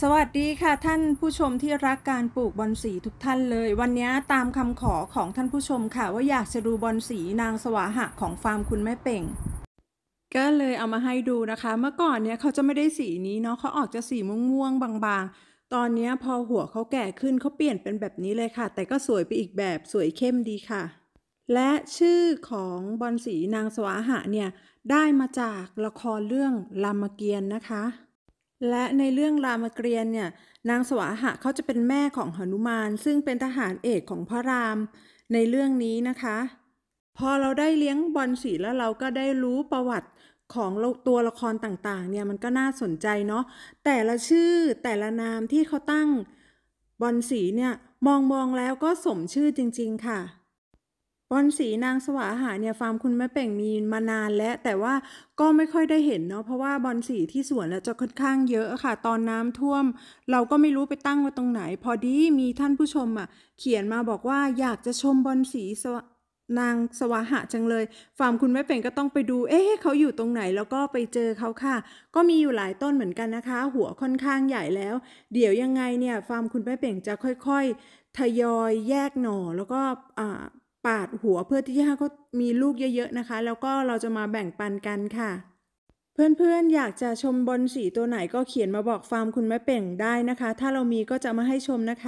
สวัสดีค่ะท่านผู้ชมที่รักการปลูกบอนสีทุกท่านเลย วันนี้ตามคำขอของท่านผู้ชมค่ะ ว่าอยากจะดูบอนสีนางสวาหะของฟาร์มคุณแม่เป่งก็เลยเอามาให้ดูนะคะ เมื่อก่อนเนี่ยเขาจะไม่ได้สีนี้เนาะเขาออกจะสีม่วงๆ บางๆ ตอนนี้พอหัวเขาแก่ขึ้นเขาเปลี่ยนเป็นแบบนี้เลยค่ะ แต่ก็สวยไปอีกแบบสวยเข้มดีค่ะ และชื่อของบอนสีนางสวาหะเนี่ยได้มาจากละครเรื่องรามเกียรตินะคะและในเรื่องรามเกียรติ์เนี่ยนางสวาหะเขาจะเป็นแม่ของหนุมานซึ่งเป็นทหารเอกของพระรามในเรื่องนี้นะคะ พอเราได้เลี้ยงบอลสีแล้วเราก็ได้รู้ประวัติของตัวละครต่างๆ เนี่ยมันก็น่าสนใจเนาะแต่ละชื่อแต่ละนามที่เขาตั้งบอลสีเนี่ยมองมองแล้วก็สมชื่อจริงๆค่ะบอลสีนางสวาหาเนี่ยฟาร์มคุณแม่เป่งมีมานานแล้วแต่ว่าก็ไม่ค่อยได้เห็นเนาะเพราะว่าบอลสีที่สวนจะค่อนข้างเยอะค่ะ ตอนน้ำท่วม เราก็ไม่รู้ไปตั้งไว้ตรงไหน พอดีมีท่านผู้ชมอ่ะเขียนมาบอกว่าอยากจะชมบอลสีนางสวาหะจังเลย ฟาร์มคุณแม่เป่งก็ต้องไปดู เอ๊ะเขาอยู่ตรงไหนแล้วก็ไปเจอเขาค่ะ ก็มีอยู่หลายต้นเหมือนกันนะคะ หัวค่อนข้างใหญ่แล้ว เดี๋ยวยังไงเนี่ยฟาร์มคุณแม่เป่งจะค่อย ๆ ทยอยแยกหน่อแล้วก็อ่าปาดหัวเพื่อที่จะมีลูกเยอะๆนะคะ แล้วก็เราจะมาแบ่งปันกันค่ะ เพื่อนๆอยากจะชมบอลสีตัวไหนก็เขียนมาบอกฟาร์มคุณแม่เป่งได้นะคะ ถ้าเรามีก็จะมาให้ชมนะคะ